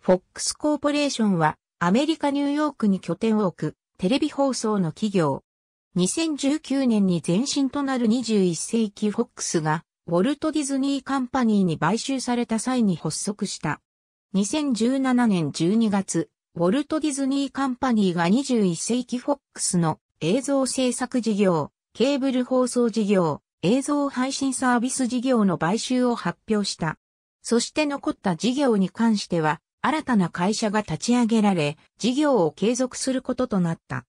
フォックスコーポレーションはアメリカ・ニューヨークに拠点を置くテレビ放送の企業。2019年に前身となる21世紀フォックスがウォルト・ディズニー・カンパニーに買収された際に発足した。2017年12月、ウォルト・ディズニー・カンパニーが21世紀フォックスの映像制作事業、ケーブル放送事業、映像配信サービス事業の買収を発表した。そして残った事業に関しては、新たな会社が立ち上げられ、事業を継続することとなった。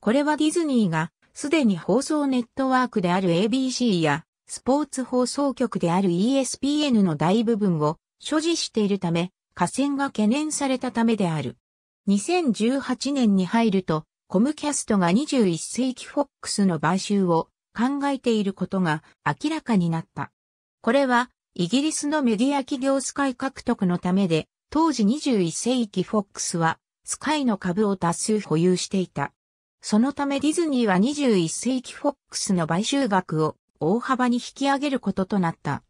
これはディズニーが、すでに放送ネットワークである ABC や、スポーツ放送局である ESPN の大部分を所持しているため、河川が懸念されたためである。2018年に入ると、コムキャストが21世紀フォックスの買収を考えていることが明らかになった。これは、イギリスのメディア企業スカイ獲得のためで、当時21世紀フォックスはスカイの株を多数保有していた。そのためディズニーは21世紀フォックスの買収額を大幅に引き上げることとなった。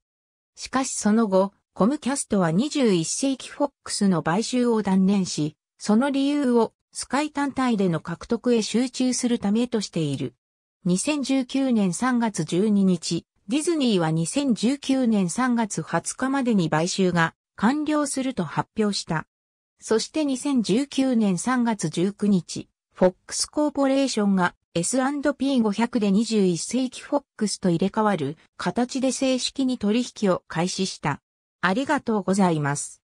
しかしその後、コムキャストは21世紀フォックスの買収を断念し、その理由をスカイ単体での獲得へ集中するためとしている。2019年3月12日、ディズニーは2019年3月20日までに買収が完了すると発表した。そして2019年3月19日、FOX コーポレーションが S&P500 で21世紀 FOX と入れ替わる形で正式に取引を開始した。ありがとうございます。